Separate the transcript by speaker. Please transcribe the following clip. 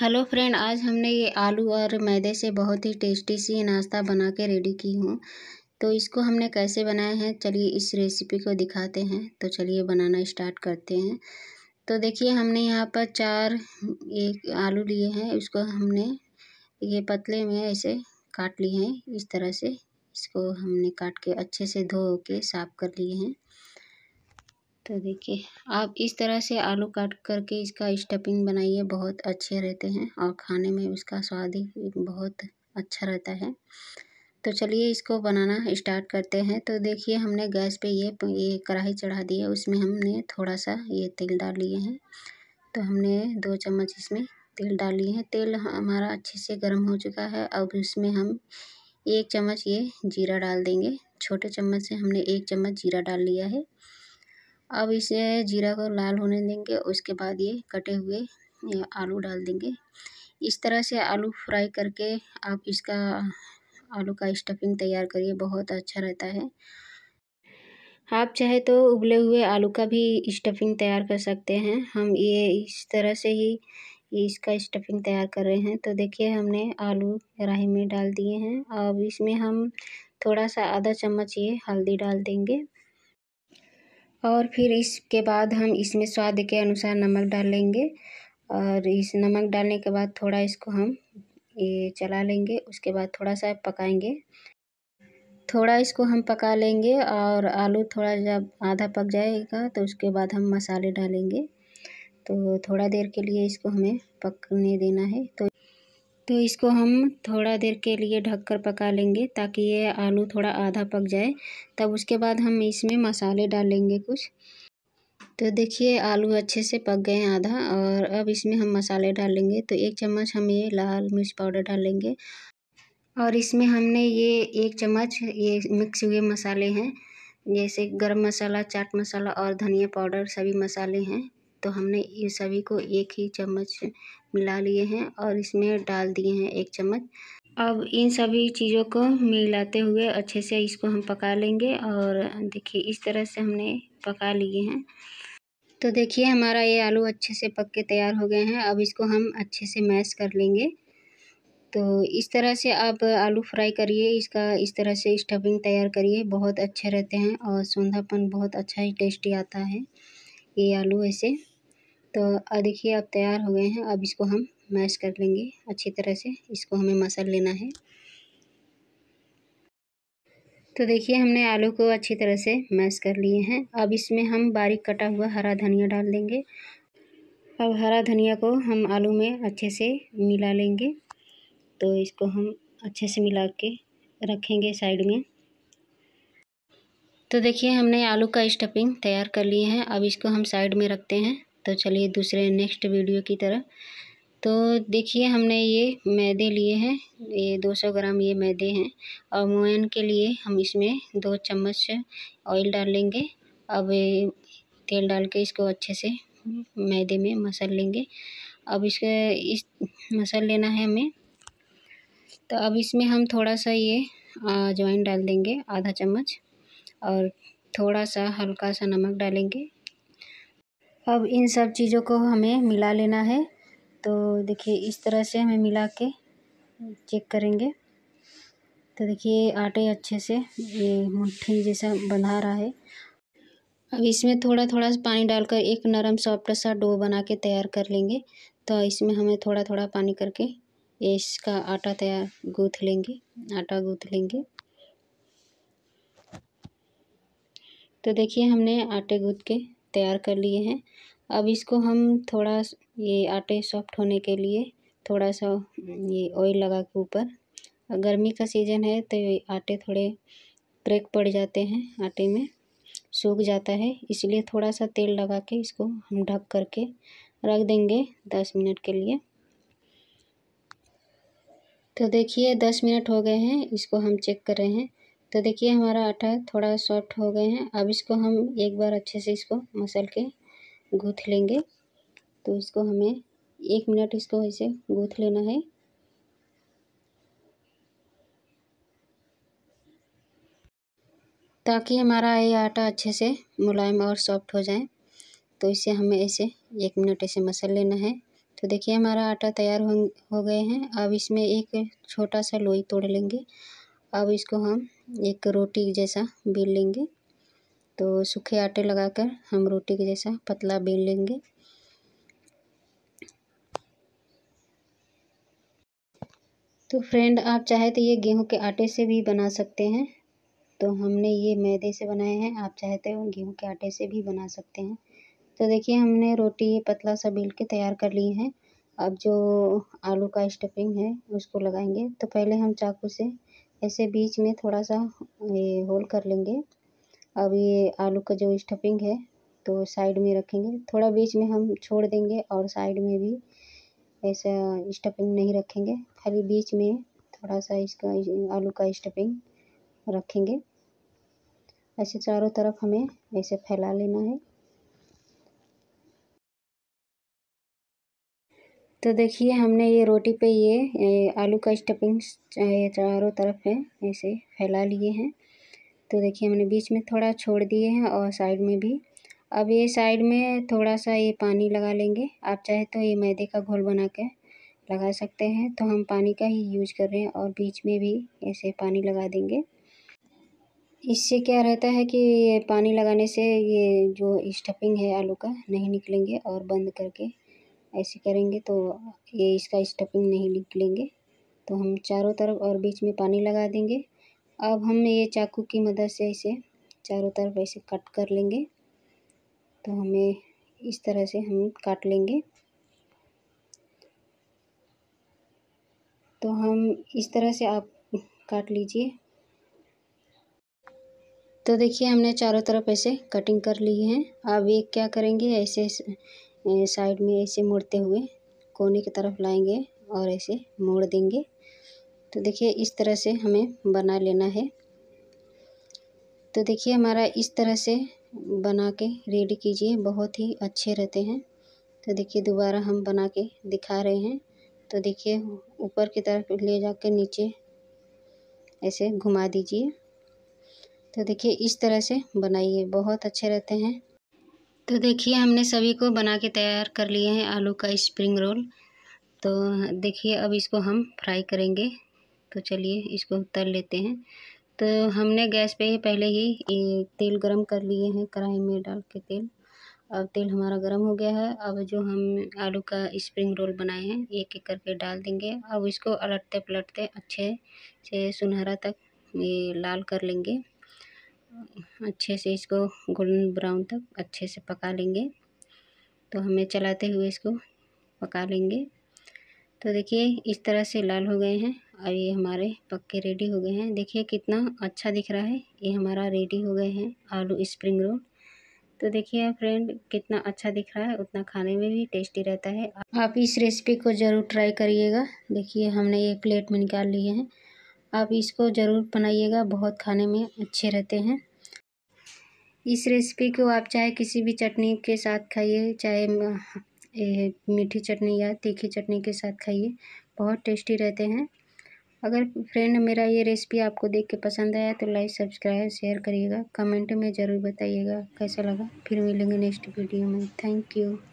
Speaker 1: hello friend आज हमने ये आलू और मैदे से बहुत ही टेस्टी सी नाश्ता बना के रेडी की हूँ तो इसको हमने कैसे बनाया है चलिए इस रेसिपी को दिखाते हैं तो चलिए बनाना स्टार्ट करते हैं तो देखिए हमने यहाँ पर चार एक आलू लिए हैं इसको हमने ये पतले में ऐसे काट लिए हैं इस तरह से इसको हमने काट के अच्छे से धो के साफ़ कर लिए हैं तो देखिए आप इस तरह से आलू काट करके इसका स्टफिंग बनाइए बहुत अच्छे रहते हैं और खाने में उसका स्वाद ही बहुत अच्छा रहता है तो चलिए इसको बनाना स्टार्ट करते हैं तो देखिए हमने गैस पे ये ये कढ़ाई चढ़ा दी है उसमें हमने थोड़ा सा ये तेल डाल लिए हैं तो हमने दो चम्मच इसमें तेल डाल लिए हैं तेल हमारा अच्छे से गर्म हो चुका है अब इसमें हम एक चम्मच ये जीरा डाल देंगे छोटे चम्मच से हमने एक चम्मच जीरा डाल लिया है अब इसे जीरा को लाल होने देंगे उसके बाद ये कटे हुए आलू डाल देंगे इस तरह से आलू फ्राई करके आप इसका आलू का स्टफिंग तैयार करिए बहुत अच्छा रहता है आप चाहे तो उबले हुए आलू का भी स्टफिंग तैयार कर सकते हैं हम ये इस तरह से ही इसका स्टफिंग तैयार कर रहे हैं तो देखिए हमने आलू कढ़ाई में डाल दिए हैं अब इसमें हम थोड़ा सा आधा चम्मच ये हल्दी डाल देंगे और फिर इसके बाद हम इसमें स्वाद के अनुसार नमक डालेंगे और इस नमक डालने के बाद थोड़ा इसको हम ये चला लेंगे उसके बाद थोड़ा सा पकाएंगे थोड़ा इसको हम पका लेंगे और आलू थोड़ा जब आधा पक जाएगा तो उसके बाद हम मसाले डालेंगे तो थोड़ा देर के लिए इसको हमें पकने देना है तो तो इसको हम थोड़ा देर के लिए ढककर पका लेंगे ताकि ये आलू थोड़ा आधा पक जाए तब उसके बाद हम इसमें मसाले डालेंगे कुछ तो देखिए आलू अच्छे से पक गए हैं आधा और अब इसमें हम मसाले डालेंगे तो एक चम्मच हम ये लाल मिर्च पाउडर डालेंगे और इसमें हमने ये एक चम्मच ये मिक्स हुए मसाले हैं जैसे गरम मसाला चाट मसाला और धनिया पाउडर सभी मसाले हैं तो हमने ये सभी को एक ही चम्मच मिला लिए हैं और इसमें डाल दिए हैं एक चम्मच अब इन सभी चीज़ों को मिलाते हुए अच्छे से इसको हम पका लेंगे और देखिए इस तरह से हमने पका लिए हैं तो देखिए हमारा ये आलू अच्छे से पक के तैयार हो गए हैं अब इसको हम अच्छे से मैश कर लेंगे तो इस तरह से आप आलू फ्राई करिए इसका इस तरह से स्टफिंग तैयार करिए बहुत अच्छे रहते हैं और सौंधापन बहुत अच्छा ही टेस्टी आता है ये आलू ऐसे तो और देखिए अब तैयार हो गए हैं अब इसको हम मैश कर लेंगे अच्छी तरह से इसको हमें मसल लेना है तो देखिए हमने आलू को अच्छी तरह से मैश कर लिए हैं अब इसमें हम बारीक कटा हुआ हरा धनिया डाल देंगे अब हरा धनिया को हम आलू में अच्छे से मिला लेंगे तो इसको हम अच्छे से मिला के रखेंगे साइड में तो देखिए हमने आलू का स्टफिंग तैयार कर लिए हैं अब इसको हम साइड में रखते हैं तो चलिए दूसरे नेक्स्ट वीडियो की तरफ तो देखिए हमने ये मैदे लिए हैं ये 200 ग्राम ये मैदे हैं और मोयन के लिए हम इसमें दो चम्मच ऑयल डालेंगे अब तेल डाल के इसको अच्छे से मैदे में मसल लेंगे अब इसके इस मसल लेना है हमें तो अब इसमें हम थोड़ा सा ये अजवाइन डाल देंगे आधा चम्मच और थोड़ा सा हल्का सा नमक डालेंगे अब इन सब चीज़ों को हमें मिला लेना है तो देखिए इस तरह से हमें मिला के चेक करेंगे तो देखिए आटे अच्छे से ये मुट्ठी जैसा बंधा रहा है अब इसमें थोड़ा थोड़ा पानी डालकर एक नरम सॉफ्ट सा डो बना के तैयार कर लेंगे तो इसमें हमें थोड़ा थोड़ा पानी करके इसका आटा तैयार गूँथ लेंगे आटा गूँथ लेंगे तो देखिए हमने आटे गूँथ के तैयार कर लिए हैं अब इसको हम थोड़ा ये आटे सॉफ्ट होने के लिए थोड़ा सा हम्म, ये ऑयल लगा के ऊपर गर्मी का सीज़न है तो आटे थोड़े क्रैक पड़ जाते हैं आटे में सूख जाता है इसलिए थोड़ा सा तेल लगा के इसको हम ढक करके रख देंगे दस मिनट के लिए तो देखिए दस मिनट हो गए हैं इसको हम चेक कर रहे हैं तो देखिए हमारा आटा थोड़ा सॉफ्ट हो गए हैं अब इसको हम एक बार अच्छे से इसको मसल के गूँथ लेंगे तो इसको हमें एक मिनट इसको ऐसे गूँथ लेना है ताकि हमारा ये आटा अच्छे से मुलायम और सॉफ्ट हो जाए तो इसे हमें ऐसे एक मिनट ऐसे मसल लेना है तो देखिए हमारा आटा तैयार हो हो गए हैं अब इसमें एक छोटा सा लोई तोड़ लेंगे अब इसको हम एक रोटी जैसा बेल लेंगे तो सूखे आटे लगाकर हम रोटी के जैसा पतला बेल लेंगे तो फ्रेंड आप चाहे तो ये गेहूं के आटे से भी बना सकते हैं तो हमने ये मैदे से बनाए हैं आप चाहे तो गेहूं के आटे से भी बना सकते हैं तो देखिए हमने रोटी ये पतला सा बेल के तैयार कर ली है अब जो आलू का स्टफिंग है उसको लगाएंगे तो पहले हम चाकू से ऐसे बीच में थोड़ा सा ये होल कर लेंगे अब ये आलू का जो स्टफिंग है तो साइड में रखेंगे थोड़ा बीच में हम छोड़ देंगे और साइड में भी ऐसा स्टफिंग नहीं रखेंगे खाली बीच में थोड़ा सा इसका आलू का स्टफिंग रखेंगे ऐसे चारों तरफ हमें ऐसे फैला लेना है तो देखिए हमने ये रोटी पे ये, आलू का स्टफिंग चारों तरफ है ऐसे फैला लिए हैं तो देखिए हमने बीच में थोड़ा छोड़ दिए हैं और साइड में भी अब ये साइड में थोड़ा सा ये पानी लगा लेंगे आप चाहे तो ये मैदे का घोल बना के लगा सकते हैं तो हम पानी का ही यूज कर रहे हैं और बीच में भी ऐसे पानी लगा देंगे इससे क्या रहता है कि ये पानी लगाने से ये जो स्टफिंग है आलू का नहीं निकलेंगे और बंद करके ऐसे करेंगे तो ये इसका स्टफिंग नहीं निकलेंगे तो हम चारों तरफ और बीच में पानी लगा देंगे अब हम ये चाकू की मदद से इसे चारों तरफ ऐसे कट कर लेंगे तो हमें इस तरह से हम काट लेंगे तो हम इस तरह से आप काट लीजिए तो देखिए हमने चारों तरफ ऐसे कटिंग कर ली है अब ये क्या करेंगे ऐसे साइड में ऐसे मोड़ते हुए कोने की तरफ लाएंगे और ऐसे मोड़ देंगे तो देखिए इस तरह से हमें बना लेना है तो देखिए हमारा इस तरह से बना के रेडी कीजिए बहुत ही अच्छे रहते हैं तो देखिए दोबारा हम बना के दिखा रहे हैं तो देखिए ऊपर की तरफ ले जाकर नीचे ऐसे घुमा दीजिए तो देखिए इस तरह से बनाइए बहुत अच्छे रहते हैं तो देखिए हमने सभी को बना के तैयार कर लिए हैं आलू का स्प्रिंग रोल तो देखिए अब इसको हम फ्राई करेंगे तो चलिए इसको तल लेते हैं तो हमने गैस पे ही पहले ही तेल गरम कर लिए हैं कढ़ाई में डाल के तेल अब तेल हमारा गरम हो गया है अब जो हम आलू का स्प्रिंग रोल बनाए हैं एक एक करके डाल देंगे अब इसको पलटते पलटते अच्छे से सुनहरा तक ये लाल कर लेंगे अच्छे से इसको गोल्डन ब्राउन तक अच्छे से पका लेंगे तो हमें चलाते हुए इसको पका लेंगे तो देखिए इस तरह से लाल हो गए हैं और ये हमारे पक्के रेडी हो गए हैं देखिए कितना अच्छा दिख रहा है ये हमारा रेडी हो गए हैं आलू स्प्रिंग रोल तो देखिए फ्रेंड कितना अच्छा दिख रहा है उतना खाने में भी टेस्टी रहता है आप इस रेसिपी को ज़रूर ट्राई करिएगा देखिए हमने ये प्लेट में निकाल लिए हैं आप इसको ज़रूर बनाइएगा बहुत खाने में अच्छे रहते हैं इस रेसिपी को आप चाहे किसी भी चटनी के साथ खाइए चाहे मीठी चटनी या तीखी चटनी के साथ खाइए बहुत टेस्टी रहते हैं अगर फ्रेंड मेरा ये रेसिपी आपको देख के पसंद आया तो लाइक सब्सक्राइब शेयर करिएगा कमेंट में ज़रूर बताइएगा कैसा लगा फिर मिलेंगे नेक्स्ट वीडियो में थैंक यू